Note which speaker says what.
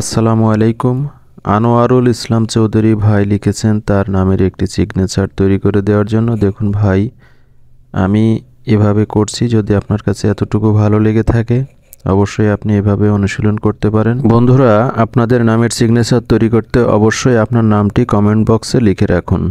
Speaker 1: আসসালামু আলাইকুম আনোয়ারুল ইসলাম চৌধুরী ভাই লিখেছেন তার নামের একটি সিগনেচার তৈরি করে দেওয়ার জন্য দেখুন ভাই আমি এভাবে করছি যদি আপনার কাছে এতটুকু ভালো লেগে থাকে অবশ্যই আপনি এভাবে অনুশীলন করতে পারেন বন্ধুরা আপনাদের নামের সিগনেচার তৈরি করতে অবশ্যই আপনার নামটি কমেন্ট বক্সে লিখে রাখুন